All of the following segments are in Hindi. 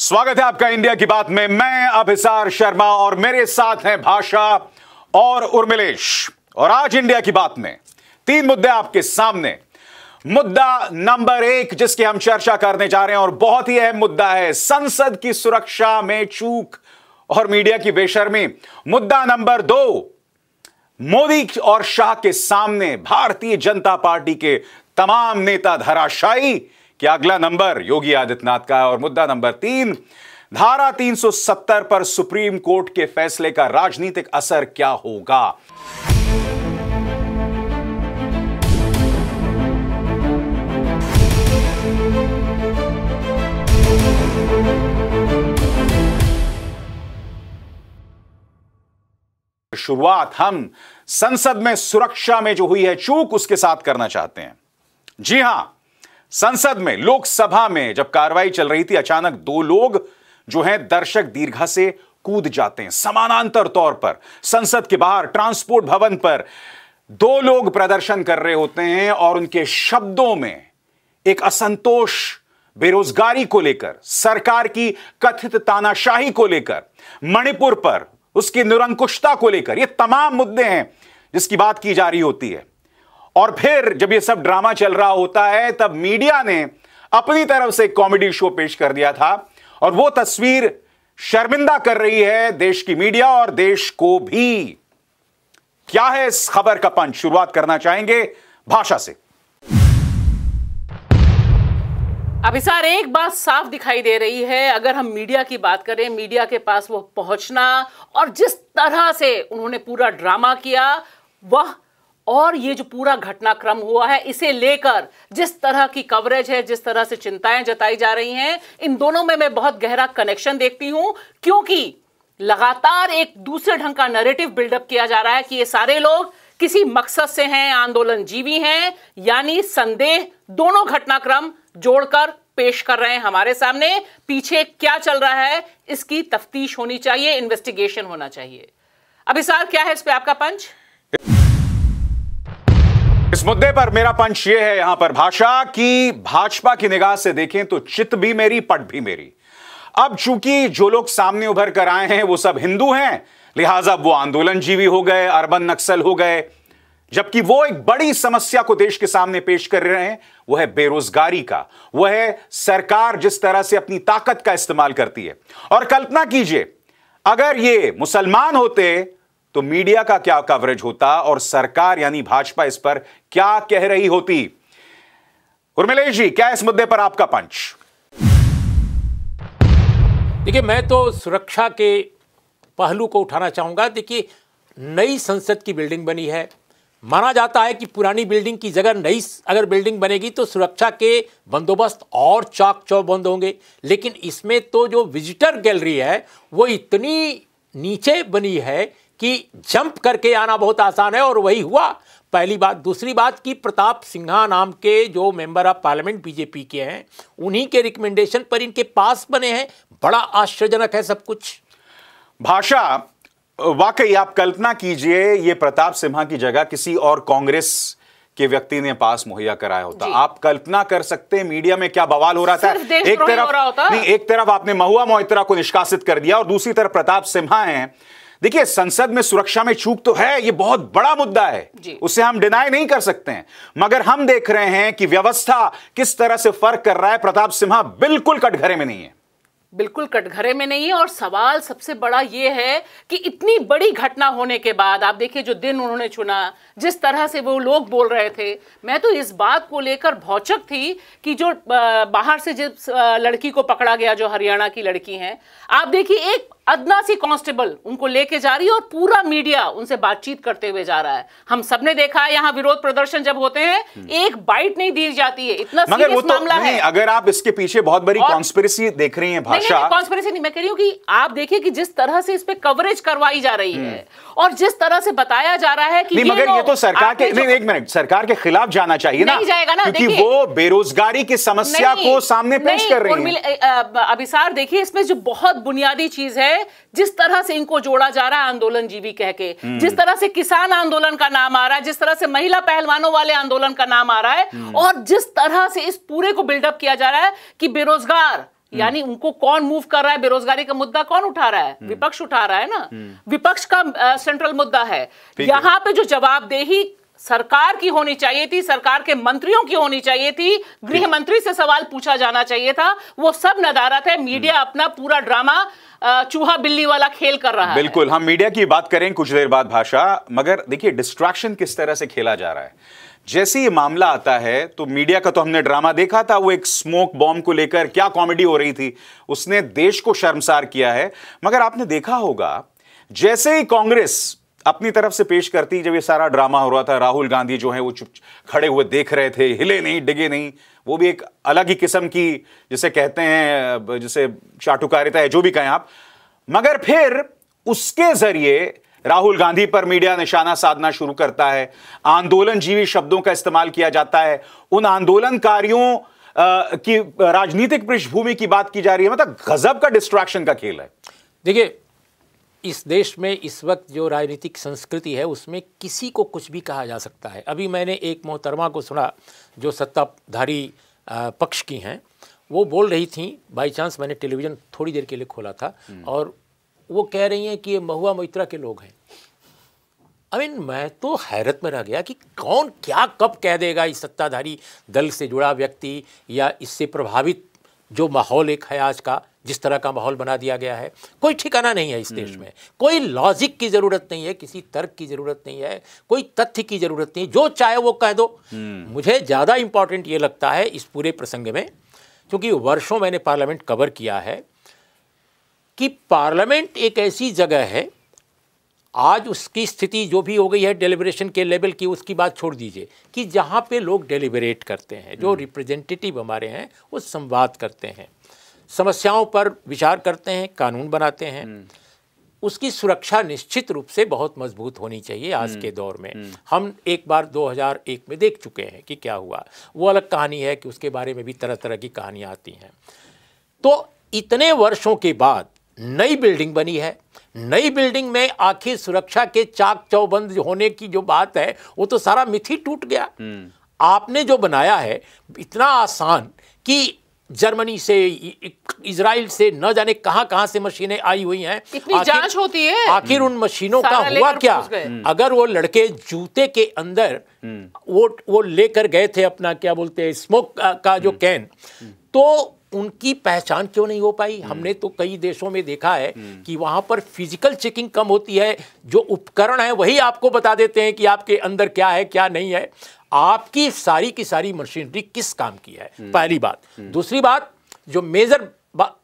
स्वागत है आपका इंडिया की बात में मैं अभिसार शर्मा और मेरे साथ हैं भाषा और उर्मिलेश और आज इंडिया की बात में तीन मुद्दे आपके सामने मुद्दा नंबर एक जिसकी हम चर्चा करने जा रहे हैं और बहुत ही अहम मुद्दा है संसद की सुरक्षा में चूक और मीडिया की बेशर्मी मुद्दा नंबर दो मोदी और शाह के सामने भारतीय जनता पार्टी के तमाम नेता धराशायी कि अगला नंबर योगी आदित्यनाथ का है और मुद्दा नंबर तीन धारा 370 पर सुप्रीम कोर्ट के फैसले का राजनीतिक असर क्या होगा शुरुआत हम संसद में सुरक्षा में जो हुई है चूक उसके साथ करना चाहते हैं जी हां संसद में लोकसभा में जब कार्रवाई चल रही थी अचानक दो लोग जो हैं दर्शक दीर्घा से कूद जाते हैं समानांतर तौर पर संसद के बाहर ट्रांसपोर्ट भवन पर दो लोग प्रदर्शन कर रहे होते हैं और उनके शब्दों में एक असंतोष बेरोजगारी को लेकर सरकार की कथित तानाशाही को लेकर मणिपुर पर उसकी निरंकुशता को लेकर ये तमाम मुद्दे हैं जिसकी बात की जा रही होती है और फिर जब ये सब ड्रामा चल रहा होता है तब मीडिया ने अपनी तरफ से कॉमेडी शो पेश कर दिया था और वो तस्वीर शर्मिंदा कर रही है देश की मीडिया और देश को भी क्या है इस खबर का पंच शुरुआत करना चाहेंगे भाषा से अभिसार एक बात साफ दिखाई दे रही है अगर हम मीडिया की बात करें मीडिया के पास वो पहुंचना और जिस तरह से उन्होंने पूरा ड्रामा किया वह और ये जो पूरा घटनाक्रम हुआ है इसे लेकर जिस तरह की कवरेज है जिस तरह से चिंताएं जताई जा रही हैं इन दोनों में मैं बहुत गहरा कनेक्शन देखती हूं क्योंकि लगातार एक दूसरे ढंग का नरेटिव बिल्डअप किया जा रहा है कि ये सारे लोग किसी मकसद से हैं आंदोलन जीवी हैं यानी संदेह दोनों घटनाक्रम जोड़कर पेश कर रहे हैं हमारे सामने पीछे क्या चल रहा है इसकी तफ्तीश होनी चाहिए इन्वेस्टिगेशन होना चाहिए अभी सार क्या है इस पर आपका पंच इस मुद्दे पर मेरा पंच यह है यहां पर भाषा की भाजपा की निगाह से देखें तो चित भी मेरी पट भी मेरी अब चूंकि जो लोग सामने उभर कर आए हैं वो सब हिंदू हैं लिहाजा वो आंदोलन जीवी हो गए अरबन नक्सल हो गए जबकि वो एक बड़ी समस्या को देश के सामने पेश कर रहे हैं वो है बेरोजगारी का वो है सरकार जिस तरह से अपनी ताकत का इस्तेमाल करती है और कल्पना कीजिए अगर ये मुसलमान होते तो मीडिया का क्या कवरेज होता और सरकार यानी भाजपा इस पर क्या कह रही होती उर्मिलेश जी क्या इस मुद्दे पर आपका पंच देखिए मैं तो सुरक्षा के पहलू को उठाना चाहूंगा देखिए नई संसद की बिल्डिंग बनी है माना जाता है कि पुरानी बिल्डिंग की जगह नई अगर बिल्डिंग बनेगी तो सुरक्षा के बंदोबस्त और चाक चौबंद होंगे लेकिन इसमें तो जो विजिटर गैलरी है वो इतनी नीचे बनी है कि जंप करके आना बहुत आसान है और वही हुआ पहली बात दूसरी बात कि प्रताप सिंघा नाम के जो मेंबर ऑफ पार्लियामेंट बीजेपी के हैं उन्हीं के रिकमेंडेशन पर इनके पास बने हैं बड़ा आश्चर्यजनक है सब कुछ भाषा वाकई आप कल्पना कीजिए ये प्रताप सिम्हा की जगह किसी और कांग्रेस के व्यक्ति ने पास मुहैया कराया होता आप कल्पना कर सकते हैं मीडिया में क्या बवाल हो रहा था एक तरफ नहीं एक तरफ आपने महुआ मोहित्रा को निष्कासित कर दिया और दूसरी तरफ प्रताप सिन्हा हैं देखिए संसद में सुरक्षा में चूक तो है ये बहुत बड़ा मुद्दा है उसे हम डिनाई नहीं कर सकते हैं मगर हम देख रहे हैं कि व्यवस्था किस तरह से फर्क कर रहा है प्रताप सिम्हा बिल्कुल कटघरे में नहीं है बिल्कुल कटघरे में नहीं है और सवाल सबसे बड़ा यह है कि इतनी बड़ी घटना होने के बाद आप देखिए जो दिन उन्होंने चुना जिस तरह से वो लोग बोल रहे थे मैं तो इस बात को लेकर भौचक थी कि जो बाहर से जिस लड़की को पकड़ा गया जो हरियाणा की लड़की है आप देखिए एक अदना सी कांस्टेबल उनको लेके जा रही है और पूरा मीडिया उनसे बातचीत करते हुए जा रहा है हम सबने देखा है यहाँ विरोध प्रदर्शन जब होते हैं एक बाइट नहीं दी जाती है इतना मगर वो तो मामला नहीं, है अगर आप इसके पीछे बहुत बड़ी कॉन्स्पिरसी देख रही है भाषा कॉन्स्पिरसी नहीं नहीं, मैं कह रही हूँ कि आप देखिए कि जिस तरह से इस पे कवरेज करवाई जा रही है हम्म। और जिस तरह से बताया जा रहा है कि मगर ये तो सरकार के नहीं एक मिनट सरकार के खिलाफ जाना चाहिए ना जाएगा ना क्योंकि वो बेरोजगारी की समस्या को सामने पेश कर रही है अभिसार देखिए इसमें जो बहुत बुनियादी चीज है जिस तरह से इनको जोड़ा जा रहा है आंदोलन जीवी कह के हम्म। जिस तरह से किसान आंदोलन का नाम आ रहा है जिस तरह से महिला पहलवानों वाले आंदोलन का नाम आ रहा है हम्म। और जिस तरह से इस पूरे को बिल्डअप किया जा रहा है कि बेरोजगार हम्म। यानी उनको कौन मूव कर रहा है बेरोजगारी का मुद्दा कौन उठा रहा है विपक्ष उठा रहा है ना विपक्ष का सेंट्रल मुद्दा है यहां पे जो जवाबदेही सरकार की होनी चाहिए थी सरकार के मंत्रियों की होनी चाहिए थी गृह मंत्री से सवाल पूछा जाना चाहिए था वो सब नदारत है मीडिया हम्म। अपना पूरा ड्रामा चूहा बिल्ली वाला खेल कर रहा है बिल्कुल हम मीडिया की बात करें कुछ देर बाद भाषा मगर देखिए डिस्ट्रैक्शन किस तरह से खेला जा रहा है जैसे ये मामला आता है तो मीडिया का तो हमने ड्रामा देखा था वो एक स्मोक बॉम्ब को लेकर क्या कॉमेडी हो रही थी उसने देश को शर्मसार किया है मगर आपने देखा होगा जैसे ही कांग्रेस अपनी तरफ से पेश करती जब ये सारा ड्रामा हो रहा था राहुल गांधी जो है वो चुप खड़े हुए देख रहे थे हिले नहीं डिगे नहीं वो भी एक अलग ही किस्म की जिसे कहते हैं जिसे चाटुकारिता है जो भी कहें आप मगर फिर उसके जरिए राहुल गांधी पर मीडिया निशाना साधना शुरू करता है आंदोलन जीवी शब्दों का इस्तेमाल किया जाता है उन आंदोलनकारियों की राजनीतिक पृष्ठभूमि की बात की जा रही है मतलब गजब का डिस्ट्रैक्शन का खेल है देखिए इस देश में इस वक्त जो राजनीतिक संस्कृति है उसमें किसी को कुछ भी कहा जा सकता है अभी मैंने एक मोहतरमा को सुना जो सत्ताधारी पक्ष की हैं वो बोल रही थी बाई चांस मैंने टेलीविज़न थोड़ी देर के लिए खोला था हम्म। और वो कह रही हैं कि ये महुआ मित्रा के लोग हैं आई मीन मैं तो हैरत में रह गया कि कौन क्या कब कह देगा इस सत्ताधारी दल से जुड़ा व्यक्ति या इससे प्रभावित जो माहौल एक है आज का जिस तरह का माहौल बना दिया गया है कोई ठिकाना नहीं है इस देश हम्म। में कोई लॉजिक की ज़रूरत नहीं है किसी तर्क की ज़रूरत नहीं है कोई तथ्य की ज़रूरत नहीं जो चाहे वो कह दो हम्म। मुझे ज़्यादा इंपॉर्टेंट ये लगता है इस पूरे प्रसंग में क्योंकि वर्षों मैंने पार्लियामेंट कवर किया है कि पार्लियामेंट एक ऐसी जगह है आज उसकी स्थिति जो भी हो गई है डेलिब्रेशन के लेवल की उसकी बात छोड़ दीजिए कि जहाँ पे लोग डेलीबरेट करते हैं जो रिप्रेजेंटेटिव हम्म। हमारे हैं वो संवाद करते हैं समस्याओं पर विचार करते हैं कानून बनाते हैं हम्म। उसकी सुरक्षा निश्चित रूप से बहुत मजबूत होनी चाहिए आज हम्म। के दौर में हम्म। हम एक बार 2001 में देख चुके हैं कि क्या हुआ वो अलग कहानी है कि उसके बारे में भी तरह तरह की कहानियां आती हैं तो इतने वर्षों के बाद नई बिल्डिंग बनी है नई बिल्डिंग में आखिर सुरक्षा के चाक चौबंद होने की जो बात है वो तो सारा मिथी टूट गया आपने जो बनाया है इतना आसान कि जर्मनी से इसराइल से न जाने कहां कहां से मशीनें आई हुई हैं इतनी जांच होती है आखिर उन मशीनों का हुआ क्या हम्म। अगर वो लड़के जूते के अंदर हम्म। वो वो लेकर गए थे अपना क्या बोलते हैं स्मोक का जो हम्म। कैन तो उनकी पहचान क्यों नहीं हो पाई हमने तो कई देशों में देखा है कि वहां पर फिजिकल चेकिंग कम होती है जो उपकरण है वही आपको बता देते हैं कि आपके अंदर क्या है क्या नहीं है आपकी सारी की सारी मशीनरी किस काम की है हम्म। पहली बात हम्म। दूसरी बात जो मेजर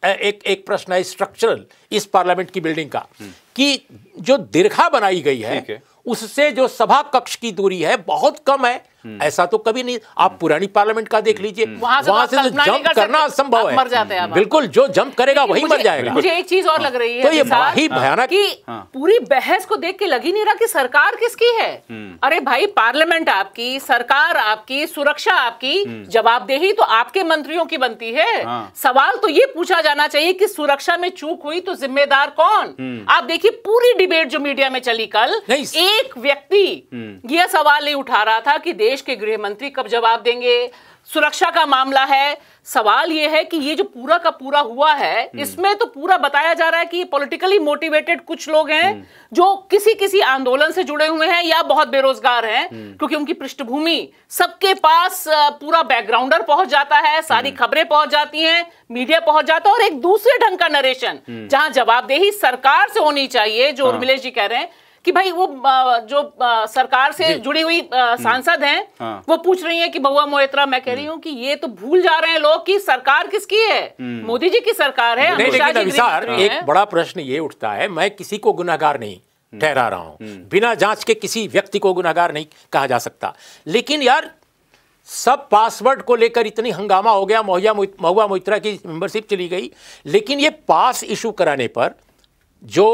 एक एक प्रश्न है स्ट्रक्चरल इस पार्लियामेंट की बिल्डिंग का हम्म। कि जो दीर्घा बनाई गई है उससे जो सभा कक्ष की दूरी है बहुत कम है हम्म। ऐसा तो कभी नहीं आप हम्म। पुरानी पार्लियामेंट का देख हम्म। लीजिए वहां से, तो से तो जंप करना असंभव है मर जाते हैं बिल्कुल जो जंप करेगा वही मर जाएगा मुझे एक चीज और लग रही है तो ये ही हाँ। भयानक कि हाँ। पूरी बहस को देख के लग ही नहीं रहा कि सरकार किसकी है अरे भाई पार्लियामेंट आपकी सरकार आपकी सुरक्षा आपकी जवाबदेही तो आपके मंत्रियों की बनती है हाँ। सवाल तो ये पूछा जाना चाहिए कि सुरक्षा में चूक हुई तो जिम्मेदार कौन आप देखिए पूरी डिबेट जो मीडिया में चली कल एक व्यक्ति यह सवाल नहीं उठा रहा था कि देश देश के गृह मंत्री कब जवाब देंगे सुरक्षा का मामला है सवाल यह है कि ये जो पूरा का पूरा हुआ है हम्म। इसमें तो पूरा बताया जा रहा है कि पॉलिटिकली मोटिवेटेड कुछ लोग हैं हम्म। जो किसी किसी आंदोलन से जुड़े हुए हैं या बहुत बेरोजगार हैं हम्म। क्योंकि उनकी पृष्ठभूमि सबके पास पूरा बैकग्राउंडर पहुंच जाता है सारी खबरें पहुंच जाती हैं मीडिया पहुंच जाता है और एक दूसरे ढंग का नरेशन जहां जवाबदेही सरकार से होनी चाहिए जो हाँ। उर्मिलेश जी कह रहे हैं कि भाई वो जो सरकार से जुड़ी हुई हम्म। सांसद हैं हाँ। वो पूछ रही है कि बउआ मोहित्रा मैं कह रही हम्म। हूँ कि ये तो भूल जा रहे हैं लोग कि सरकार किसकी है हम्म। मोदी जी की सरकार है एक बड़ा प्रश्न ये उठता है मैं किसी को गुनागार नहीं ठहरा रहा हूं बिना जांच के किसी व्यक्ति को गुनागार नहीं कहा जा सकता लेकिन यार सब पासवर्ड को लेकर इतनी हंगामा हो गया महुआ महुआ मोहित्रा की मेंबरशिप चली गई लेकिन ये पास इशू कराने पर जो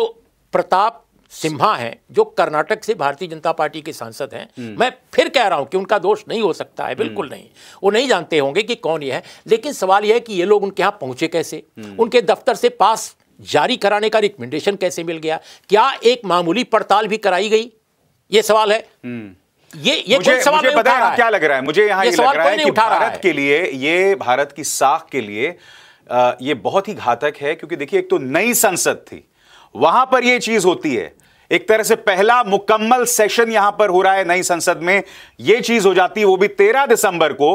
प्रताप सिम्हा हैं जो कर्नाटक से भारतीय जनता पार्टी के सांसद हैं हम्म। मैं फिर कह रहा हूं कि उनका दोष नहीं हो सकता है बिल्कुल हम्म। नहीं वो नहीं जानते होंगे कि कौन ये है लेकिन सवाल यह है कि ये लोग उनके यहां पहुंचे कैसे हम्म। उनके दफ्तर से पास जारी कराने का रिकमेंडेशन कैसे मिल गया क्या एक मामूली पड़ताल भी कराई गई ये सवाल है ये ये मुझे, सवाल मुझे पता है क्या लग रहा है मुझे यहाँ ये, ये लग रहा है कि भारत है। के लिए ये भारत की साख के लिए आ, ये बहुत ही घातक है क्योंकि देखिए एक तो नई संसद थी वहां पर ये चीज होती है एक तरह से पहला मुकम्मल सेशन यहां पर हो रहा है नई संसद में यह चीज हो जाती है वो भी तेरह दिसंबर को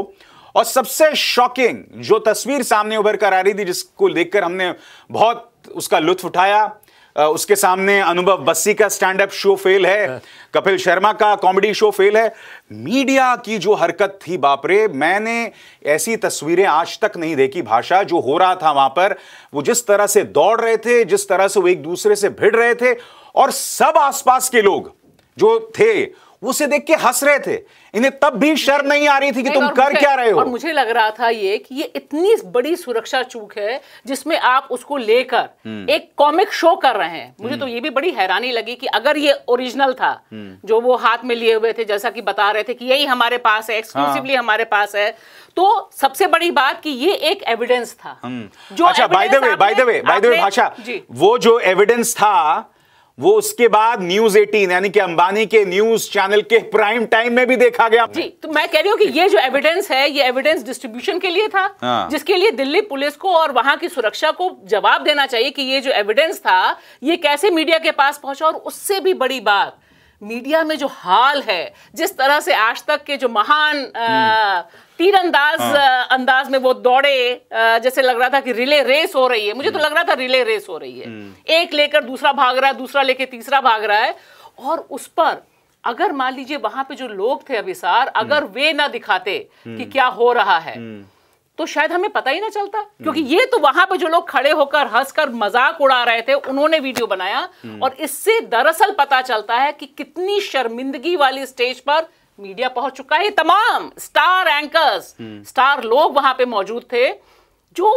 और सबसे शॉकिंग जो तस्वीर सामने उभर कर आ रही थी जिसको देखकर हमने बहुत उसका लुत्फ उठाया उसके सामने अनुभव बस्सी का स्टैंड अप शो फेल है हाँ। कपिल शर्मा का कॉमेडी शो फेल है मीडिया की जो हरकत थी बापरे मैंने ऐसी तस्वीरें आज तक नहीं देखी भाषा जो हो रहा था वहां पर वो जिस तरह से दौड़ रहे थे जिस तरह से वो एक दूसरे से भिड़ रहे थे और सब आसपास के लोग जो थे उसे देख के हंस रहे थे इन्हें तब भी शर्म नहीं आ रही थी कि तुम कर क्या रहे हो और मुझे लग रहा था ये कि ये इतनी बड़ी सुरक्षा चूक है जिसमें आप उसको लेकर हम्म। एक कॉमिक शो कर रहे हैं मुझे तो हम्म। ये भी बड़ी हैरानी लगी कि अगर ये ओरिजिनल था हम्म। जो वो हाथ में लिए हुए थे जैसा कि बता रहे थे कि यही हमारे पास है एक्सक्लूसिवली हाँ। हमारे पास है तो सबसे बड़ी बात कि ये एक एविडेंस था जो अच्छा by the way by the way by the way भाषा वो जो एविडेंस था वो उसके बाद न्यूज 18 यानी कि अंबानी के न्यूज चैनल के प्राइम टाइम में भी देखा गया जी तो मैं कह रही हूँ कि ये जो एविडेंस है ये एविडेंस डिस्ट्रीब्यूशन के लिए था हाँ। जिसके लिए दिल्ली पुलिस को और वहां की सुरक्षा को जवाब देना चाहिए कि ये जो एविडेंस था ये कैसे मीडिया के पास पहुंचा और उससे भी बड़ी बात मीडिया में जो हाल है जिस तरह से आज तक के जो महान आ, हम्म। तीर अंदाज हाँ। अंदाज में वो दौड़े जैसे लग रहा था कि रिले रेस हो रही है मुझे तो हम्म। लग रहा था रिले रेस हो रही है हम्म। एक लेकर दूसरा भाग रहा है दूसरा लेकर तीसरा भाग रहा है और उस पर अगर मान लीजिए वहां पे जो लोग थे अभिसार हम्म। अगर वे ना दिखाते कि क्या हो रहा है तो शायद हमें पता ही ना चलता क्योंकि ये तो वहां पे जो लोग खड़े होकर हंसकर मजाक उड़ा रहे थे उन्होंने वीडियो बनाया और इससे दरअसल पता चलता है कि कितनी शर्मिंदगी वाली स्टेज पर मीडिया पहुंच चुका है तमाम स्टार एंकर्स हम्म। स्टार लोग वहां पे मौजूद थे जो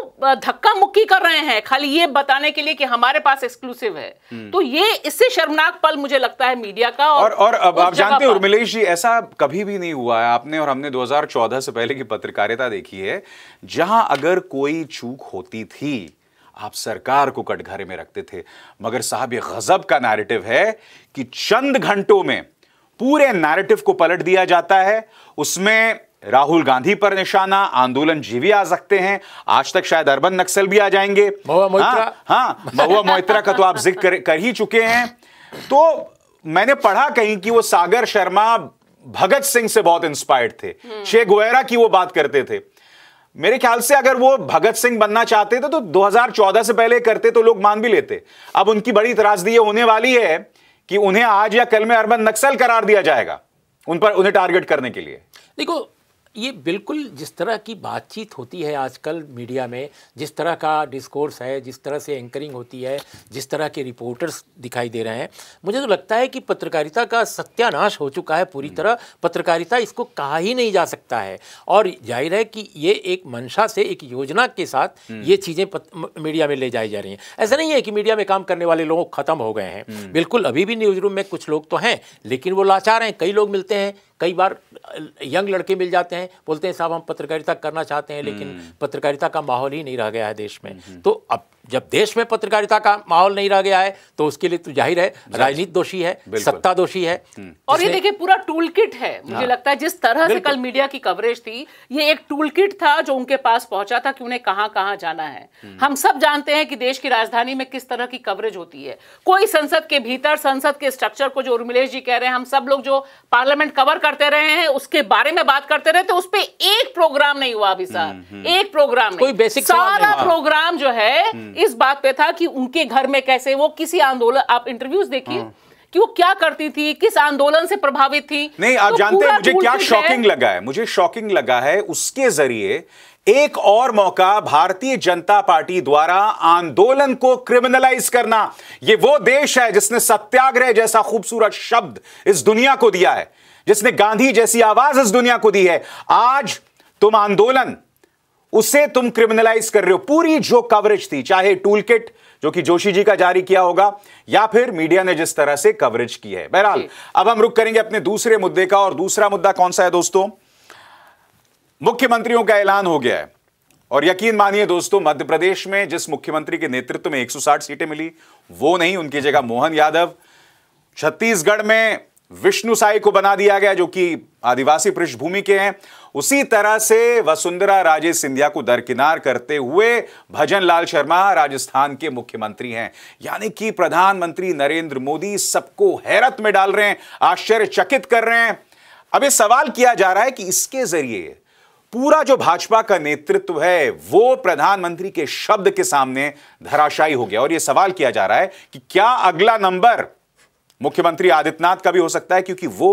धक्का मुक्की कर रहे हैं खाली ये बताने के लिए कि हमारे पास एक्सक्लूसिव है हम्म। तो ये इससे शर्मनाक पल मुझे लगता है मीडिया का और और, और अब आप जानते हैं उर्मिलेश जी ऐसा कभी भी नहीं हुआ है आपने और हमने 2014 से पहले की पत्रकारिता देखी है जहां अगर कोई चूक होती थी आप सरकार को कटघरे में रखते थे मगर साहब ये गजब का नैरेटिव है कि चंद घंटों में पूरे नैरेटिव को पलट दिया जाता है उसमें राहुल गांधी पर निशाना आंदोलन जीवी आ सकते हैं आज तक शायद अरबन नक्सल भी आ जाएंगे हाँ, हाँ महुआ मोहित्रा का तो आप जिक्र कर, कर ही चुके हैं तो मैंने पढ़ा कहीं कि वो सागर शर्मा भगत सिंह से बहुत इंस्पायर्ड थे हम्म। शेख गोयरा की वो बात करते थे मेरे ख्याल से अगर वो भगत सिंह बनना चाहते थे तो 2014 से पहले करते तो लोग मान भी लेते अब उनकी बड़ी त्रासदी होने वाली है कि उन्हें आज या कल में अर्बन नक्सल करार दिया जाएगा उन पर उन्हें टारगेट करने के लिए देखो ये बिल्कुल जिस तरह की बातचीत होती है आजकल मीडिया में जिस तरह का डिस्कोर्स है जिस तरह से एंकरिंग होती है जिस तरह के रिपोर्टर्स दिखाई दे रहे हैं मुझे तो लगता है कि पत्रकारिता का सत्यानाश हो चुका है पूरी हम्म। तरह पत्रकारिता इसको कहा ही नहीं जा सकता है और जाहिर है कि ये एक मंशा से एक योजना के साथ हम्म। ये चीज़ें मीडिया में ले जाई जा रही हैं ऐसा नहीं है कि मीडिया में काम करने वाले लोग खत्म हो गए हैं हम्म। बिल्कुल अभी भी न्यूज़ रूम में कुछ लोग तो हैं लेकिन वो लाचार हैं कई लोग मिलते हैं कई बार यंग लड़के मिल जाते हैं बोलते हैं साहब हम पत्रकारिता करना चाहते हैं लेकिन हम्म। पत्रकारिता का माहौल ही नहीं रह गया है देश में हम्म। तो अब जब देश में पत्रकारिता का माहौल नहीं रह गया है तो उसके लिए तो जाहिर है राजनीति दोषी है सत्ता दोषी है हम्म। और ये देखिए पूरा टूल किट है मुझे हाँ। लगता है जिस तरह से कल मीडिया की कवरेज थी ये एक टूल किट था जो उनके पास पहुंचा था कि उन्हें कहां कहां जाना है हम्म। हम सब जानते हैं कि देश की राजधानी में किस तरह की कवरेज होती है कोई संसद के भीतर संसद के स्ट्रक्चर को जो उर्मिलेश जी कह रहे हैं हम सब लोग जो पार्लियामेंट कवर करते रहे हैं उसके बारे में बात करते रहे तो उस पर एक प्रोग्राम नहीं हुआ अभी सर हम्म, एक प्रोग्राम कोई बेसिक सारा प्रोग्राम जो है इस बात पे था कि उनके घर में कैसे वो किसी आंदोलन आप इंटरव्यूज देखिए हाँ। कि वो क्या करती थी किस आंदोलन से प्रभावित थी नहीं आप तो जानते हैं मुझे क्या शॉकिंग लगा है मुझे शॉकिंग लगा है उसके जरिए एक और मौका भारतीय जनता पार्टी द्वारा आंदोलन को क्रिमिनलाइज करना ये वो देश है जिसने सत्याग्रह जैसा खूबसूरत शब्द इस दुनिया को दिया है जिसने गांधी जैसी आवाज इस दुनिया को दी है आज तुम आंदोलन उसे तुम क्रिमिनलाइज कर रहे हो पूरी जो कवरेज थी चाहे टूल किट जो कि जोशी जी का जारी किया होगा या फिर मीडिया ने जिस तरह से कवरेज की है बहरहाल अब हम रुक करेंगे अपने दूसरे मुद्दे का और दूसरा मुद्दा कौन सा है दोस्तों मुख्यमंत्रियों का ऐलान हो गया है और यकीन मानिए दोस्तों मध्य प्रदेश में जिस मुख्यमंत्री के नेतृत्व में 160 सीटें मिली वो नहीं उनकी जगह मोहन यादव छत्तीसगढ़ में विष्णु साई को बना दिया गया जो कि आदिवासी पृष्ठभूमि के हैं उसी तरह से वसुंधरा राजे सिंधिया को दरकिनार करते हुए भजन लाल शर्मा राजस्थान के मुख्यमंत्री हैं यानी कि प्रधानमंत्री नरेंद्र मोदी सबको हैरत में डाल रहे हैं आश्चर्यचकित कर रहे हैं अब ये सवाल किया जा रहा है कि इसके जरिए पूरा जो भाजपा का नेतृत्व है वो प्रधानमंत्री के शब्द के सामने धराशायी हो गया और यह सवाल किया जा रहा है कि क्या अगला नंबर मुख्यमंत्री आदित्यनाथ का भी हो सकता है क्योंकि वो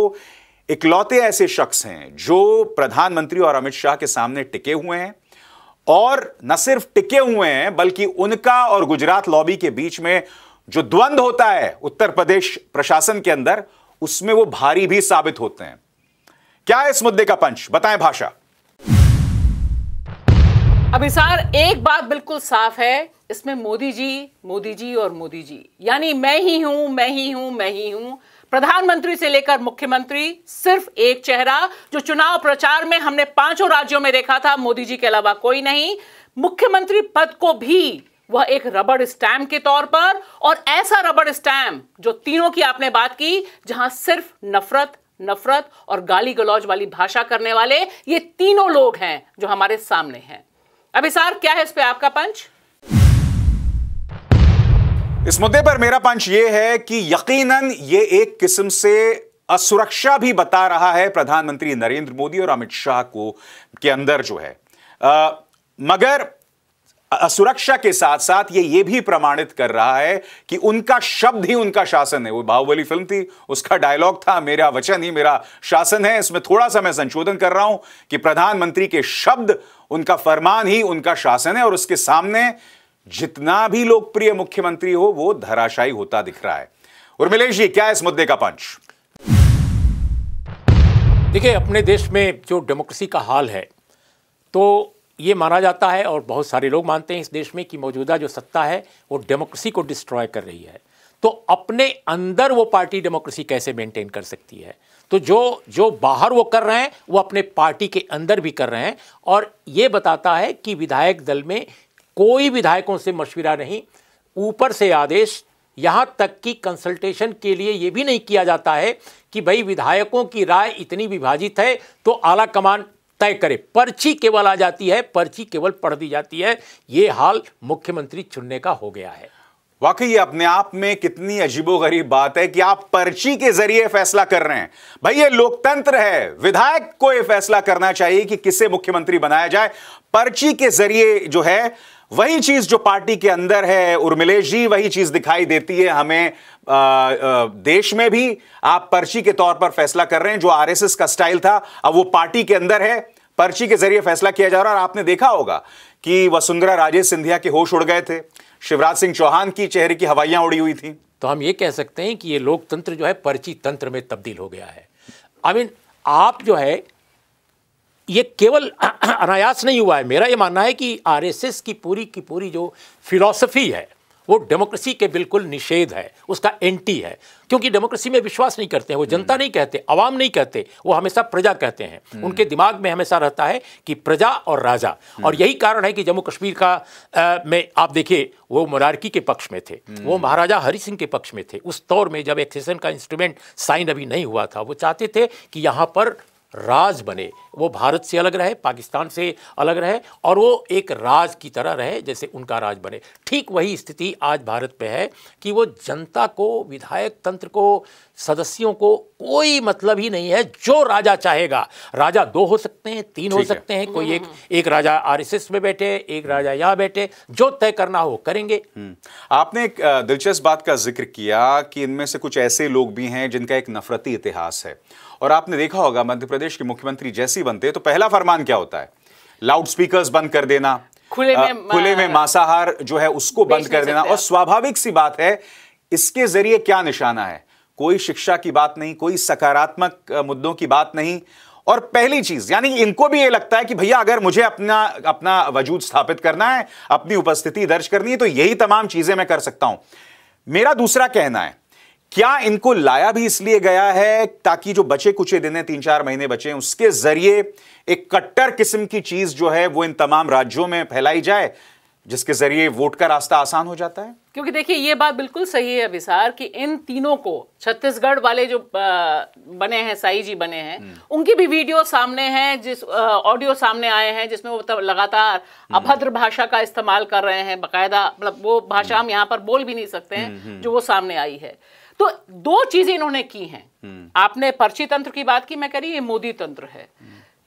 इकलौते ऐसे शख्स हैं जो प्रधानमंत्री और अमित शाह के सामने टिके हुए हैं और न सिर्फ टिके हुए हैं बल्कि उनका और गुजरात लॉबी के बीच में जो द्वंद्व होता है उत्तर प्रदेश प्रशासन के अंदर उसमें वो भारी भी साबित होते हैं क्या है इस मुद्दे का पंच बताएं भाषा अभी एक बात बिल्कुल साफ है इसमें मोदी जी मोदी जी और मोदी जी यानी मैं ही हूं मैं ही हूं मैं ही हूं प्रधानमंत्री से लेकर मुख्यमंत्री सिर्फ एक चेहरा जो चुनाव प्रचार में हमने पांचों राज्यों में देखा था मोदी जी के अलावा कोई नहीं मुख्यमंत्री पद को भी वह एक रबड़ स्टैम्प के तौर पर और ऐसा रबड़ स्टैम्प जो तीनों की आपने बात की जहां सिर्फ नफरत नफरत और गाली गलौज वाली भाषा करने वाले ये तीनों लोग हैं जो हमारे सामने हैं अभिसार क्या है इस पर आपका पंच इस मुद्दे पर मेरा पंच यह है कि यकीनन ये एक किस्म से असुरक्षा भी बता रहा है प्रधानमंत्री नरेंद्र मोदी और अमित शाह को के अंदर जो है आ, मगर असुरक्षा के साथ साथ ये ये भी प्रमाणित कर रहा है कि उनका शब्द ही उनका शासन है वो बाहुबली फिल्म थी उसका डायलॉग था मेरा वचन ही मेरा शासन है इसमें थोड़ा सा मैं संशोधन कर रहा हूं कि प्रधानमंत्री के शब्द उनका फरमान ही उनका शासन है और उसके सामने जितना भी लोकप्रिय मुख्यमंत्री हो वो धराशायी होता दिख रहा है उर्मिलेश जी क्या इस मुद्दे का पंच देखिए अपने देश में जो डेमोक्रेसी का हाल है तो ये माना जाता है और बहुत सारे लोग मानते हैं इस देश में कि मौजूदा जो सत्ता है वो डेमोक्रेसी को डिस्ट्रॉय कर रही है तो अपने अंदर वो पार्टी डेमोक्रेसी कैसे मेंटेन कर सकती है तो जो जो बाहर वो कर रहे हैं वो अपने पार्टी के अंदर भी कर रहे हैं और ये बताता है कि विधायक दल में कोई विधायकों से मशविरा नहीं ऊपर से आदेश यहाँ तक कि कंसल्टेशन के लिए ये भी नहीं किया जाता है कि भाई विधायकों की राय इतनी विभाजित है तो आला कमान तय करे पर्ची केवल आ जाती है पर्ची केवल पढ़ दी जाती है ये हाल मुख्यमंत्री चुनने का हो गया है वाकई अपने आप में कितनी अजीबोगरीब बात है कि आप पर्ची के जरिए फैसला कर रहे हैं भाई ये लोकतंत्र है विधायक को ये फैसला करना चाहिए कि किसे मुख्यमंत्री बनाया जाए पर्ची के जरिए जो है वही चीज जो पार्टी के अंदर है उर्मिलेश जी वही चीज दिखाई देती है हमें आ, आ, देश में भी आप पर्ची के तौर पर फैसला कर रहे हैं जो आरएसएस का स्टाइल था अब वो पार्टी के अंदर है पर्ची के जरिए फैसला किया जा रहा है और आपने देखा होगा कि वसुंधरा राजे सिंधिया के होश उड़ गए थे शिवराज सिंह चौहान की चेहरे की हवाइयां उड़ी हुई थी तो हम ये कह सकते हैं कि ये लोकतंत्र जो है पर्ची तंत्र में तब्दील हो गया है आई I मीन mean, आप जो है ये केवल अनायास नहीं हुआ है मेरा ये मानना है कि आरएसएस की पूरी की पूरी जो फिलॉसफी है वो डेमोक्रेसी के बिल्कुल निषेध है उसका एंटी है क्योंकि डेमोक्रेसी में विश्वास नहीं करते हैं वो जनता हम्म। नहीं कहते आवाम नहीं कहते वो हमेशा प्रजा कहते हैं हम्म। उनके दिमाग में हमेशा रहता है कि प्रजा और राजा हम्म। और यही कारण है कि जम्मू कश्मीर का आ, में आप देखिए वो मोरारकी के पक्ष में थे वो महाराजा हरि सिंह के पक्ष में थे उस दौर में जब एक्सेशन का इंस्ट्रूमेंट साइन अभी नहीं हुआ था वो चाहते थे कि यहाँ पर राज बने वो भारत से अलग रहे पाकिस्तान से अलग रहे और वो एक राज की तरह रहे जैसे उनका राज बने ठीक वही स्थिति आज भारत पे है कि वो जनता को विधायक तंत्र को सदस्यों को कोई मतलब ही नहीं है जो राजा चाहेगा राजा दो हो सकते हैं तीन हो सकते हैं कोई एक हम्म। एक राजा आरएसएस में बैठे एक राजा यहां बैठे जो तय करना हो करेंगे हम्म। आपने एक दिलचस्प बात का जिक्र किया कि इनमें से कुछ ऐसे लोग भी हैं जिनका एक नफरती इतिहास है और आपने देखा होगा मध्य प्रदेश के मुख्यमंत्री जैसी बनते तो पहला फरमान क्या होता है लाउड बंद कर देना खुले में खुले में मांसाहार जो है उसको बंद कर देना और स्वाभाविक सी बात है इसके जरिए क्या निशाना है कोई शिक्षा की बात नहीं कोई सकारात्मक मुद्दों की बात नहीं और पहली चीज यानी इनको भी ये लगता है कि भैया अगर मुझे अपना अपना वजूद स्थापित करना है अपनी उपस्थिति दर्ज करनी है तो यही तमाम चीजें मैं कर सकता हूं मेरा दूसरा कहना है क्या इनको लाया भी इसलिए गया है ताकि जो बचे कुचे दिन है तीन चार महीने बचे उसके जरिए एक कट्टर किस्म की चीज जो है वो इन तमाम राज्यों में फैलाई जाए जिसके जरिए वोट का रास्ता आसान हो जाता है क्योंकि देखिए ये बात बिल्कुल सही है अभिसार कि इन तीनों को छत्तीसगढ़ वाले जो बने हैं साई जी बने हैं हम्म। उनकी भी वीडियो सामने हैं जिस ऑडियो सामने आए हैं जिसमें वो लगातार हम्म। अभद्र भाषा का इस्तेमाल कर रहे हैं बकायदा मतलब वो भाषा हम्म। हम यहाँ पर बोल भी नहीं सकते हैं जो वो सामने आई है तो दो चीजें इन्होंने की हैं आपने पर्ची तंत्र की बात की मैं कह रही ये मोदी तंत्र है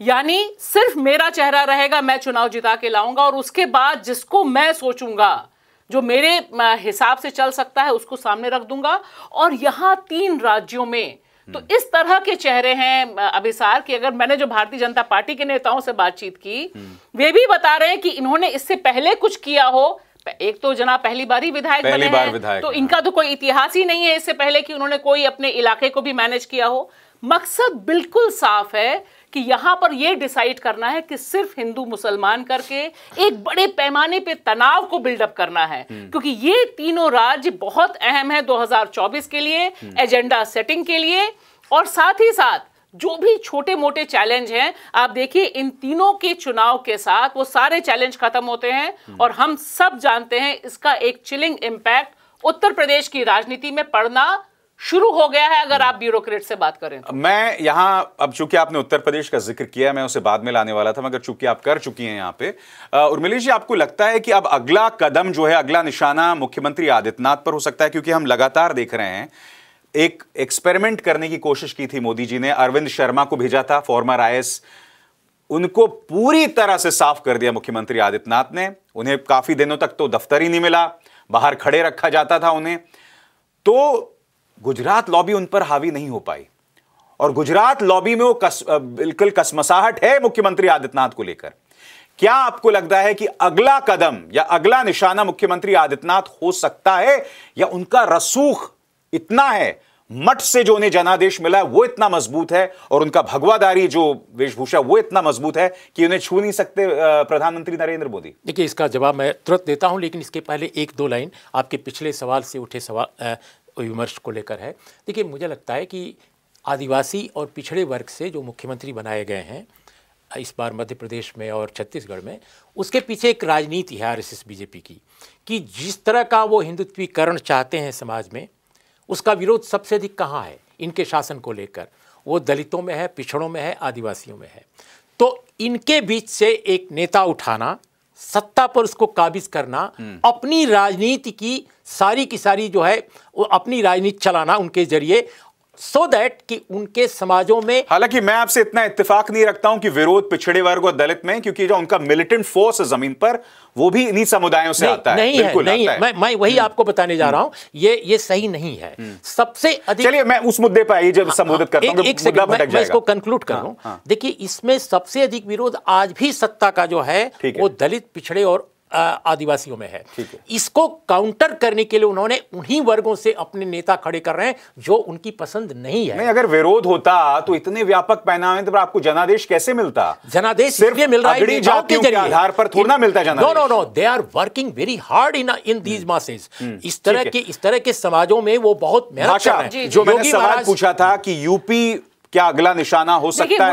यानी सिर्फ मेरा चेहरा रहेगा मैं चुनाव जिता के लाऊंगा और उसके बाद जिसको मैं सोचूंगा जो मेरे हिसाब से चल सकता है उसको सामने रख दूंगा और यहां तीन राज्यों में तो हम्म। इस तरह के चेहरे हैं अभिसार कि अगर मैंने जो भारतीय जनता पार्टी के नेताओं से बातचीत की हम्म। वे भी बता रहे हैं कि इन्होंने इससे पहले कुछ किया हो एक तो जना पहली बार ही विधायक बने हैं तो इनका तो कोई इतिहास ही नहीं है इससे पहले कि उन्होंने कोई अपने इलाके को भी मैनेज किया हो मकसद बिल्कुल साफ है कि यहां पर यह डिसाइड करना है कि सिर्फ हिंदू मुसलमान करके एक बड़े पैमाने पे तनाव को बिल्डअप करना है हम्म। क्योंकि ये तीनों राज्य बहुत अहम है 2024 के लिए एजेंडा हम्म। सेटिंग के लिए और साथ ही साथ जो भी छोटे मोटे चैलेंज हैं आप देखिए इन तीनों के चुनाव के साथ वो सारे चैलेंज खत्म होते हैं हम्म। और हम सब जानते हैं इसका एक चिलिंग इम्पैक्ट उत्तर प्रदेश की राजनीति में पड़ना शुरू हो गया है अगर हम्म। आप ब्यूरोक्रेट से बात करें तो। मैं यहां अब चूंकि आपने उत्तर प्रदेश का जिक्र किया मैं उसे बाद में लाने वाला था मगर चूंकि आप कर चुकी हैं यहाँ पे उर्मिली जी आपको लगता है कि अब अगला कदम जो है अगला निशाना मुख्यमंत्री आदित्यनाथ पर हो सकता है क्योंकि हम लगातार देख रहे हैं एक एक्सपेरिमेंट करने की कोशिश की थी मोदी जी ने अरविंद शर्मा को भेजा था फॉर्मर आई उनको पूरी तरह से साफ कर दिया मुख्यमंत्री आदित्यनाथ ने उन्हें काफी दिनों तक तो दफ्तर ही नहीं मिला बाहर खड़े रखा जाता था उन्हें तो गुजरात लॉबी उन पर हावी नहीं हो पाई और गुजरात लॉबी में वो कस, बिल्कुल कसमसाहट है मुख्यमंत्री आदित्यनाथ को लेकर क्या आपको लगता है कि अगला कदम या अगला निशाना मुख्यमंत्री आदित्यनाथ हो सकता है या उनका रसूख इतना है मठ से जो उन्हें जनादेश मिला है वो इतना मजबूत है और उनका भगवादारी जो वेशभूषा वो इतना मजबूत है कि उन्हें छू नहीं सकते प्रधानमंत्री नरेंद्र मोदी देखिए इसका जवाब मैं तुरंत देता हूं लेकिन इसके पहले एक दो लाइन आपके पिछले सवाल से उठे सवाल विमर्श को लेकर है देखिए मुझे लगता है कि आदिवासी और पिछड़े वर्ग से जो मुख्यमंत्री बनाए गए हैं इस बार मध्य प्रदेश में और छत्तीसगढ़ में उसके पीछे एक राजनीति है आर बीजेपी की कि जिस तरह का वो हिंदुत्वीकरण चाहते हैं समाज में उसका विरोध सबसे अधिक कहाँ है इनके शासन को लेकर वो दलितों में है पिछड़ों में है आदिवासियों में है तो इनके बीच से एक नेता उठाना सत्ता पर उसको काबिज करना हम्म। अपनी राजनीति की सारी की सारी जो है वो अपनी राजनीति चलाना उनके जरिए सो so दैट कि उनके समाजों में हालांकि मैं आपसे इतना इत्तेफाक नहीं रखता हूं कि विरोध पिछड़े वर्ग और दलित में क्योंकि जो उनका मिलिटेंट फोर्स है जमीन पर वो भी इन्हीं समुदायों से आता है नहीं है नहीं है मैं मैं वही हम्म। आपको बताने जा रहा हूं हम्म। ये ये सही नहीं है हम्म। सबसे अधिक चलिए मैं उस मुद्दे पर आइए जब हाँ, संबोधित करता हाँ, हूं एक सेकंड मैं, इसको कंक्लूड कर हाँ, रहा हूं देखिए इसमें सबसे अधिक विरोध आज भी सत्ता का जो है वो दलित पिछड़े और आदिवासियों में है इसको काउंटर करने के लिए उन्होंने उन्हीं वर्गों से अपने नेता खड़े कर रहे हैं जो उनकी पसंद नहीं है नहीं अगर विरोध होता तो इतने व्यापक पैनामे तो आपको जनादेश कैसे मिलता जनादेश सिर्फ ये मिल रहा है के आधार पर थोड़ा मिलता है no no no they are working very hard in in these masses इस तरह के इस तरह के समाजों में वो बहुत मेहनत जो मैंने सवाल पूछा था कि यूपी क्या अगला निशाना हो हाँ, सकता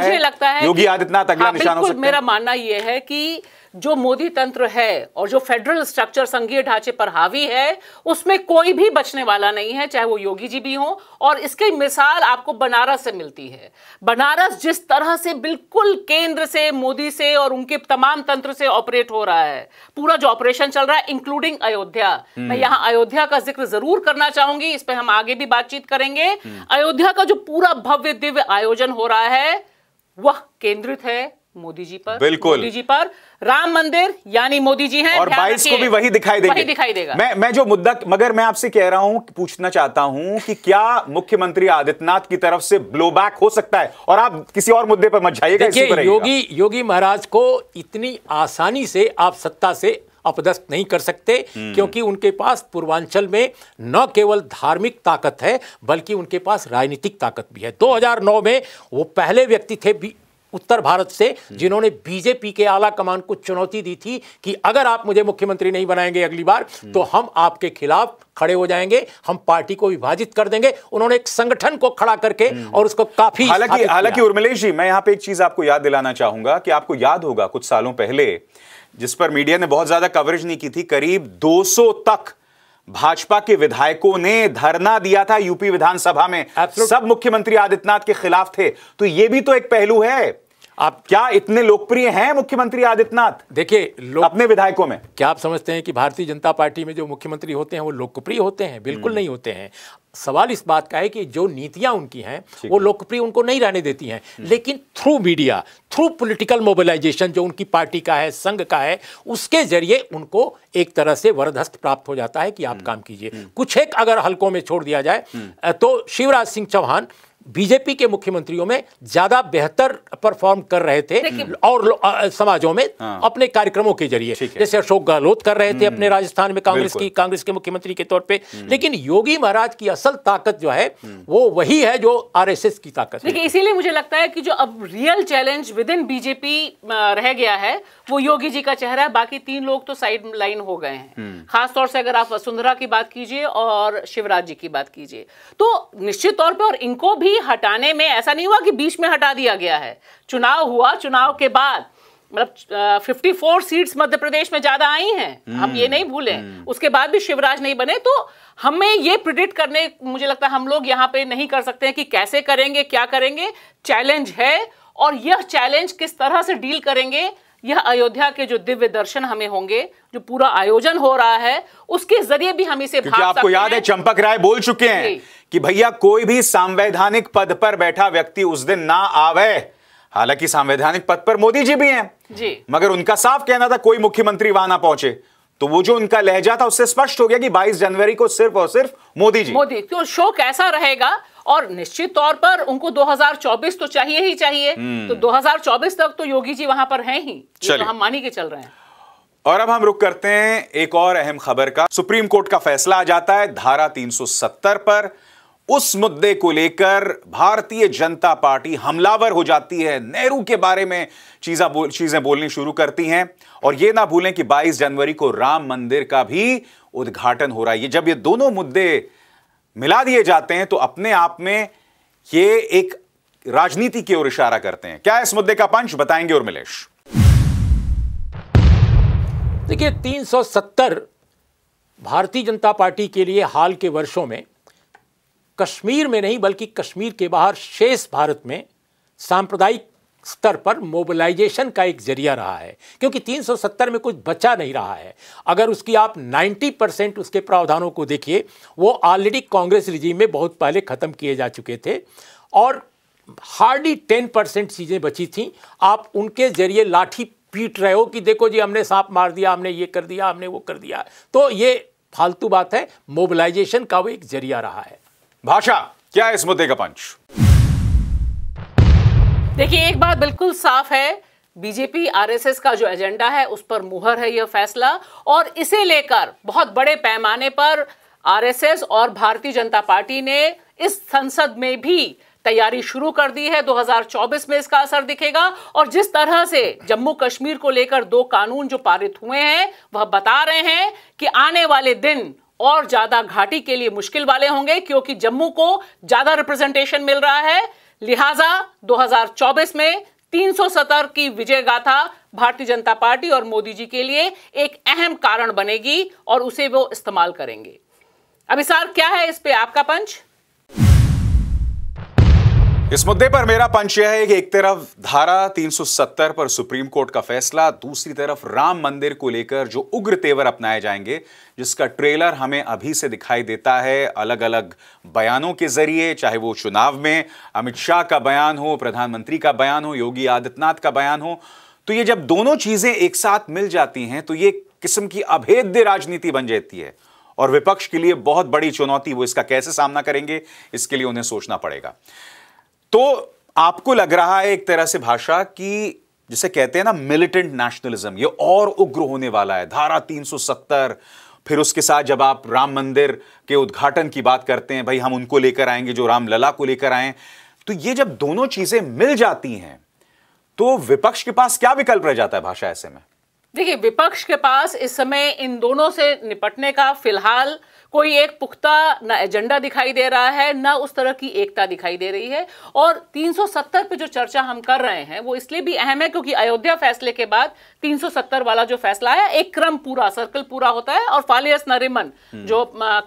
है योगी आदित्यनाथ अगला निशाना मेरा मानना यह है कि जो मोदी तंत्र है और जो फेडरल स्ट्रक्चर संघीय ढांचे पर हावी है उसमें कोई भी बचने वाला नहीं है चाहे वो योगी जी भी हो और इसकी मिसाल आपको बनारस से मिलती है बनारस जिस तरह से बिल्कुल केंद्र से मोदी से और उनके तमाम तंत्र से ऑपरेट हो रहा है पूरा जो ऑपरेशन चल रहा है इंक्लूडिंग अयोध्या हम्म। मैं यहां अयोध्या का जिक्र जरूर करना चाहूंगी इस पर हम आगे भी बातचीत करेंगे हम्म। अयोध्या का जो पूरा भव्य दिव्य आयोजन हो रहा है वह केंद्रित है मोदी जी पर बिल्कुल मोदी जी पर राम मंदिर यानी मोदी जी हैं और 22 को भी वही दिखाई देगा वही दिखाई देगा मैं मैं जो मुद्दा मगर मैं आपसे कह रहा हूं पूछना चाहता हूं कि क्या मुख्यमंत्री आदित्यनाथ की तरफ से ब्लोबैक हो सकता है और आप किसी और मुद्दे पर मत जाइएगा इसी पर योगी योगी महाराज को इतनी आसानी से आप सत्ता से अपदस्थ नहीं कर सकते हम्म। क्योंकि उनके पास पूर्वांचल में न केवल धार्मिक ताकत है बल्कि उनके पास राजनीतिक ताकत भी है 2009 में वो पहले व्यक्ति थे उत्तर भारत से जिन्होंने बीजेपी के आला कमान को चुनौती दी थी कि अगर आप मुझे मुख्यमंत्री नहीं बनाएंगे अगली बार तो हम आपके खिलाफ खड़े हो जाएंगे हम पार्टी को विभाजित कर देंगे उन्होंने एक संगठन को खड़ा करके हम्म। और उसको काफी हालांकि हालांकि उर्मिलेश जी मैं यहां पे एक चीज आपको याद दिलाना चाहूंगा कि आपको याद होगा कुछ सालों पहले जिस पर मीडिया ने बहुत ज्यादा कवरेज नहीं की थी करीब 200 तक भाजपा के विधायकों ने धरना दिया था यूपी विधानसभा में Absolutely. सब मुख्यमंत्री आदित्यनाथ के खिलाफ थे तो यह भी तो एक पहलू है आप क्या इतने लोकप्रिय हैं मुख्यमंत्री आदित्यनाथ देखिए अपने विधायकों में क्या आप समझते हैं कि भारतीय जनता पार्टी में जो मुख्यमंत्री होते हैं वो लोकप्रिय होते हैं बिल्कुल हम्म। नहीं होते हैं सवाल इस बात का है कि जो नीतियां उनकी हैं वो लोकप्रिय उनको नहीं रहने देती हैं हम्म। लेकिन through media through political mobilisation जो उनकी पार्टी का है संघ का है उसके जरिए उनको एक तरह से वरदस्त प्राप्त हो जाता है कि आप हम्म। काम कीजिए कुछ एक अगर हलकों में छोड़ दिया जाए तो शिवराज सिंह चौहान बीजेपी के मुख्यमंत्रियों में ज्यादा बेहतर परफॉर्म कर रहे थे और आ, समाजों में हाँ। अपने कार्यक्रमों के जरिए जैसे अशोक गहलोत कर रहे थे हम्म। अपने राजस्थान में कांग्रेस की कांग्रेस के मुख्यमंत्री के तौर पे हम्म। लेकिन योगी महाराज की असल ताकत जो है हम्म। वो वही है जो आरएसएस की ताकत है इसीलिए मुझे लगता है कि जो अब real challenge within BJP रह गया है वो योगी जी का चेहरा है बाकी तीन लोग तो साइड लाइन हो गए हैं खासतौर से अगर आप वसुंधरा की बात कीजिए और शिवराज जी की बात कीजिए तो निश्चित तौर पर और इनको भी भी हटाने में ऐसा नहीं हुआ कि बीच में हटा दिया गया है चुनाव हुआ चुनाव के बाद मतलब 54 सीट्स मध्य प्रदेश में ज्यादा आई हैं हम्म, हम ये नहीं भूले हम्म। उसके बाद भी शिवराज नहीं बने तो हमें ये प्रिडिक्ट करने मुझे लगता है हम लोग यहाँ पे नहीं कर सकते हैं कि कैसे करेंगे क्या करेंगे चैलेंज है और यह चैलेंज किस तरह से डील करेंगे यह अयोध्या के जो दिव्य दर्शन हमें होंगे जो पूरा आयोजन हो रहा है उसके जरिए भी हम इसे भाग आपको याद है चंपक राय बोल चुके हैं कि भैया कोई भी संवैधानिक पद पर बैठा व्यक्ति उस दिन ना आवे हालांकि संवैधानिक पद पर मोदी जी भी हैं जी मगर उनका साफ कहना था कोई मुख्यमंत्री वहां ना पहुंचे तो वो जो उनका लहजा था उससे स्पष्ट हो गया कि 22 जनवरी को सिर्फ और सिर्फ मोदी जी मोदी तो शोक ऐसा रहेगा और निश्चित तौर पर उनको 2024 तो चाहिए ही चाहिए हम्म। तो 2024 तक तो योगी जी वहां पर हैं ही तो हम मान ही के चल रहे हैं और अब हम रुक करते हैं एक और अहम खबर का सुप्रीम कोर्ट का फैसला आ जाता है धारा 370 पर उस मुद्दे को लेकर भारतीय जनता पार्टी हमलावर हो जाती है नेहरू के बारे में चीजा बोल, चीजें बोलनी शुरू करती हैं और यह ना भूलें कि 22 जनवरी को राम मंदिर का भी उद्घाटन हो रहा है ये जब ये दोनों मुद्दे मिला दिए जाते हैं तो अपने आप में ये एक राजनीति की ओर इशारा करते हैं क्या इस मुद्दे का पंच बताएंगे और मिलेश देखिए 370 भारतीय जनता पार्टी के लिए हाल के वर्षों में कश्मीर में नहीं बल्कि कश्मीर के बाहर शेष भारत में सांप्रदायिक स्तर पर मोबिलाइजेशन का एक जरिया रहा है क्योंकि 370 में कुछ बचा नहीं रहा है अगर उसकी आप 90 परसेंट उसके प्रावधानों को देखिए वो ऑलरेडी कांग्रेस रिजीम में बहुत पहले ख़त्म किए जा चुके थे और हार्डली 10 परसेंट चीज़ें बची थी आप उनके जरिए लाठी पीट रहे हो कि देखो जी हमने सांप मार दिया हमने ये कर दिया हमने वो कर दिया तो ये फालतू बात है मोबिलाइजेशन का वो एक जरिया रहा है भाषा क्या इस मुद्दे का पंच देखिए एक बात बिल्कुल साफ है बीजेपी आरएसएस का जो एजेंडा है उस पर मुहर है यह फैसला और इसे लेकर बहुत बड़े पैमाने पर आरएसएस और भारतीय जनता पार्टी ने इस संसद में भी तैयारी शुरू कर दी है 2024 में इसका असर दिखेगा और जिस तरह से जम्मू कश्मीर को लेकर दो कानून जो पारित हुए हैं वह बता रहे हैं कि आने वाले दिन और ज्यादा घाटी के लिए मुश्किल वाले होंगे क्योंकि जम्मू को ज्यादा रिप्रेजेंटेशन मिल रहा है लिहाजा 2024 में 370 की विजय गाथा भारतीय जनता पार्टी और मोदी जी के लिए एक अहम कारण बनेगी और उसे वो इस्तेमाल करेंगे अभिसार क्या है इस पे आपका पंच इस मुद्दे पर मेरा पंच यह है कि एक तरफ धारा 370 पर सुप्रीम कोर्ट का फैसला दूसरी तरफ राम मंदिर को लेकर जो उग्र तेवर अपनाए जाएंगे जिसका ट्रेलर हमें अभी से दिखाई देता है अलग अलग बयानों के जरिए चाहे वो चुनाव में अमित शाह का बयान हो प्रधानमंत्री का बयान हो योगी आदित्यनाथ का बयान हो तो ये जब दोनों चीजें एक साथ मिल जाती हैं तो ये किस्म की अभेद्य राजनीति बन जाती है और विपक्ष के लिए बहुत बड़ी चुनौती वो इसका कैसे सामना करेंगे इसके लिए उन्हें सोचना पड़ेगा तो आपको लग रहा है एक तरह से भाषा की जिसे कहते हैं ना मिलिटेंट नेशनलिज्म ये और उग्र होने वाला है धारा 370 फिर उसके साथ जब आप राम मंदिर के उद्घाटन की बात करते हैं भाई हम उनको लेकर आएंगे जो राम लला को लेकर आए तो ये जब दोनों चीजें मिल जाती हैं तो विपक्ष के पास क्या विकल्प रह जाता है भाषा ऐसे में देखिए विपक्ष के पास इस समय इन दोनों से निपटने का फिलहाल कोई एक पुख्ता ना एजेंडा दिखाई दे रहा है ना उस तरह की एकता दिखाई दे रही है और 370 पे जो चर्चा हम कर रहे हैं वो इसलिए भी अहम है क्योंकि अयोध्या फैसले के बाद 370 वाला जो फैसला है एक क्रम पूरा सर्कल पूरा होता है और फालियस नरिमन हम्म। जो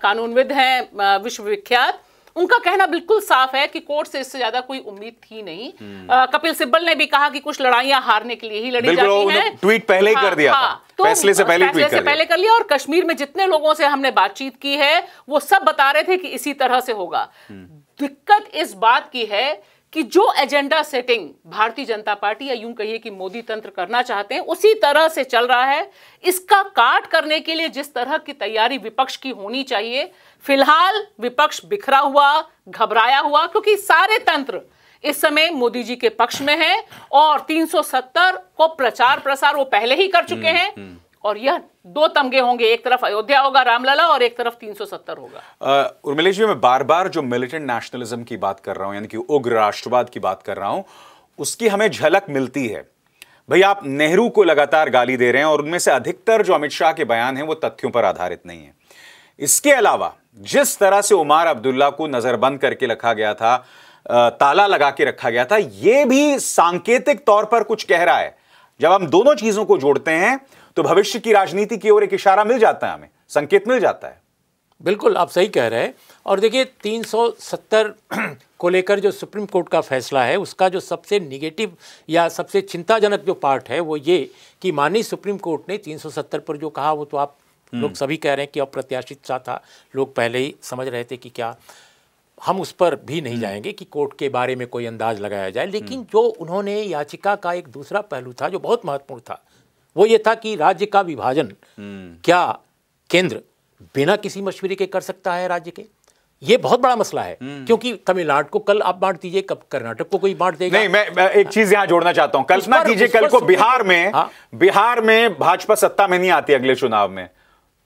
कानूनविद हैं विश्वविख्यात उनका कहना बिल्कुल साफ है कि कोर्ट से इससे ज्यादा कोई उम्मीद थी नहीं आ, हम्म। कपिल सिब्बल ने भी कहा कि कुछ लड़ाइयां हारने के लिए ही लड़ी जाती हैं ट्वीट पहले ही कर हाँ, दिया हाँ, तो फैसले से पहले फैसले से पहले कर लिया और कश्मीर में जितने लोगों से हमने बातचीत की है वो सब बता रहे थे कि इसी तरह से होगा हम्म। दिक्कत इस बात की है कि जो एजेंडा सेटिंग भारतीय जनता पार्टी या यूं कहिए कि मोदी तंत्र करना चाहते हैं उसी तरह से चल रहा है इसका काट करने के लिए जिस तरह की तैयारी विपक्ष की होनी चाहिए फिलहाल विपक्ष बिखरा हुआ घबराया हुआ क्योंकि सारे तंत्र इस समय मोदी जी के पक्ष में है और 370 को प्रचार प्रसार वो पहले ही कर चुके हम्म, हैं हम्म। और यह दो तमगे होंगे एक तरफ अयोध्या होगा रामलला और एक तरफ 370 होगा उर्मिलेश जी मैं बार बार जो मिलिटेंट नेशनलिज्म की बात कर रहा हूं यानी कि उग्र राष्ट्रवाद की बात कर रहा हूं उसकी हमें झलक मिलती है भाई आप नेहरू को लगातार गाली दे रहे हैं और उनमें से अधिकतर जो अमित शाह के बयान हैं वो तथ्यों पर आधारित नहीं है इसके अलावा जिस तरह से उमर अब्दुल्ला को नजरबंद करके रखा गया था ताला लगा के रखा गया था यह भी सांकेतिक तौर पर कुछ कह रहा है जब हम दोनों चीजों को जोड़ते हैं तो भविष्य की राजनीति की ओर एक इशारा मिल जाता है हमें संकेत मिल जाता है बिल्कुल आप सही कह रहे हैं और देखिए 370 को लेकर जो सुप्रीम कोर्ट का फैसला है उसका जो सबसे निगेटिव या सबसे चिंताजनक जो पार्ट है वो ये कि माननीय सुप्रीम कोर्ट ने 370 पर जो कहा वो तो आप हम्म। लोग सभी कह रहे हैं कि अप्रत्याशित सा था लोग पहले ही समझ रहे थे कि क्या हम उस पर भी नहीं हम्म। जाएंगे कि कोर्ट के बारे में कोई अंदाज लगाया जाए लेकिन हम्म। जो उन्होंने याचिका का एक दूसरा पहलू था जो बहुत महत्वपूर्ण था वो ये था कि राज्य का विभाजन हम्म। क्या केंद्र बिना किसी मशवरे के कर सकता है राज्य के ये बहुत बड़ा मसला है हम्म। क्योंकि तमिलनाडु को कल आप बांट दीजिए कब कर्नाटक को कोई बांट देगा नहीं मैं, मैं एक हाँ। चीज यहां जोड़ना चाहता हूं कल्पना कीजिए कल को बिहार में हाँ। बिहार में भाजपा सत्ता में नहीं आती अगले चुनाव में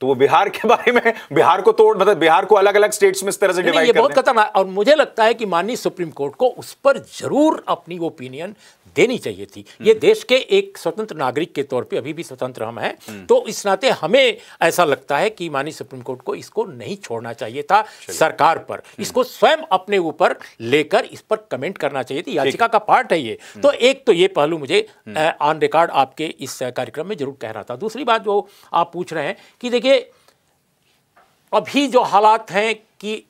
तो वो बिहार के बारे में बिहार को तोड़ मतलब बिहार को अलग अलग स्टेट्स में इस तरह से डिवाइड ये बहुत खतरनाक और मुझे लगता है कि माननीय सुप्रीम कोर्ट को उस पर जरूर अपनी ओपिनियन देनी चाहिए थी हम्म। ये देश के एक स्वतंत्र नागरिक के तौर पे अभी भी स्वतंत्र हम हैं हम्म। तो इस नाते हमें ऐसा लगता है कि माननीय सुप्रीम कोर्ट को इसको नहीं छोड़ना चाहिए था सरकार पर हम्म। इसको स्वयं अपने ऊपर लेकर इस पर कमेंट करना चाहिए थी याचिका का पार्ट है ये तो एक तो ये पहलू मुझे ऑन रिकॉर्ड आपके इस कार्यक्रम में जरूर कह रहा था दूसरी बात जो आप पूछ रहे हैं कि देखिए इसलिए अभी जो हालात हैं कि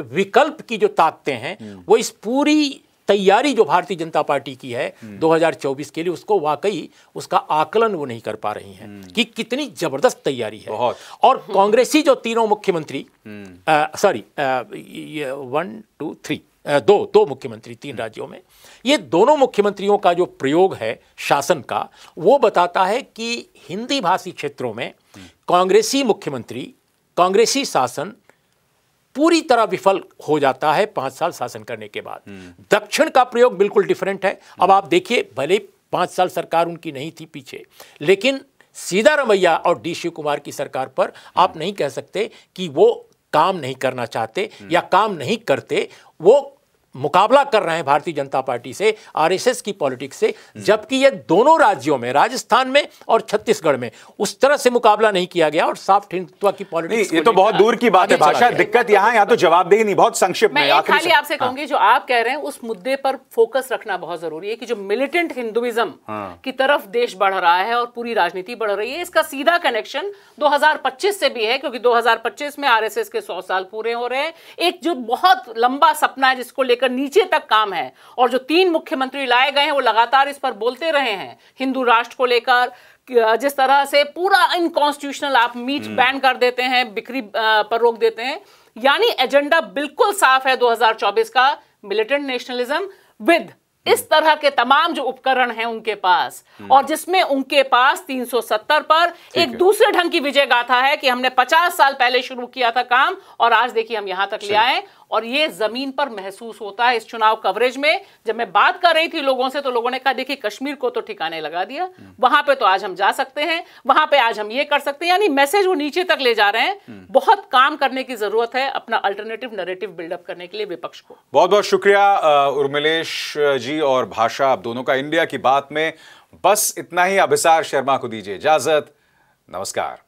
विकल्प की जो ताकतें हैं हम्म। वो इस पूरी तैयारी जो भारतीय जनता पार्टी की है 2024 हम्म। के लिए उसको वाकई उसका आकलन वो नहीं कर पा रही हैं हम्म। कि कितनी जबरदस्त तैयारी है और कांग्रेसी जो तीनों मुख्यमंत्री सॉरी वन टू थ्री दो दो मुख्यमंत्री तीन हम्म। राज्यों में ये दोनों मुख्यमंत्रियों का जो प्रयोग है शासन का वो बताता है कि हिंदी भाषी क्षेत्रों में हम्म। कांग्रेसी मुख्यमंत्री कांग्रेसी शासन पूरी तरह विफल हो जाता है पांच साल शासन करने के बाद हम्म। दक्षिण का प्रयोग बिल्कुल डिफरेंट है अब आप देखिए भले पांच साल सरकार उनकी नहीं थी पीछे लेकिन सीधा रमैया और डी शिव कुमार की सरकार पर आप नहीं कह सकते कि वो काम नहीं करना चाहते या काम नहीं करते वो मुकाबला कर रहे हैं भारतीय जनता पार्टी से आरएसएस की पॉलिटिक्स से जबकि ये दोनों राज्यों में राजस्थान में और छत्तीसगढ़ में उस तरह से मुकाबला नहीं किया गया और साफ हिंदुत्व की पॉलिटिक्स ये तो बहुत दूर की बात है भाषा दिक्कत यहाँ यहाँ तो जवाब जवाबदेही नहीं बहुत संक्षिप्त में खाली आपसे कहूंगी हाँ। जो आप कह रहे हैं उस मुद्दे पर फोकस रखना बहुत जरूरी है कि जो मिलिटेंट हिंदुइज्म हाँ। की तरफ देश बढ़ रहा है और पूरी राजनीति बढ़ रही है इसका सीधा कनेक्शन दो से भी है क्योंकि दो में आर के सौ साल पूरे हो रहे हैं एक जो बहुत लंबा सपना है जिसको लेकर लेकर नीचे तक काम है और जो तीन मुख्यमंत्री लाए गए हैं वो लगातार इस पर बोलते रहे हैं हिंदू राष्ट्र को लेकर जिस तरह से पूरा इनकॉन्स्टिट्यूशनल आप मीट हम्म। बैन कर देते हैं बिक्री पर रोक देते हैं यानी एजेंडा बिल्कुल साफ है 2024 का मिलिटेंट नेशनलिज्म विद इस हम्म। तरह के तमाम जो उपकरण हैं उनके पास हम्म। और जिसमें उनके पास 370 पर एक दूसरे ढंग की विजय गाथा है कि हमने 50 साल पहले शुरू किया था काम और आज देखिए हम यहां तक ले आए और ये जमीन पर महसूस होता है इस चुनाव कवरेज में जब मैं बात कर रही थी लोगों से तो लोगों ने कहा देखिए कश्मीर को तो ठिकाने लगा दिया वहां पे तो आज हम जा सकते हैं वहां पे आज हम ये कर सकते हैं यानी मैसेज वो नीचे तक ले जा रहे हैं हम्म। बहुत काम करने की जरूरत है अपना अल्टरनेटिव नरेटिव बिल्डअप करने के लिए विपक्ष को बहुत बहुत शुक्रिया उर्मिलेश जी और भाषा आप दोनों का इंडिया की बात में बस इतना ही अभिसार शर्मा को दीजिए इजाजत नमस्कार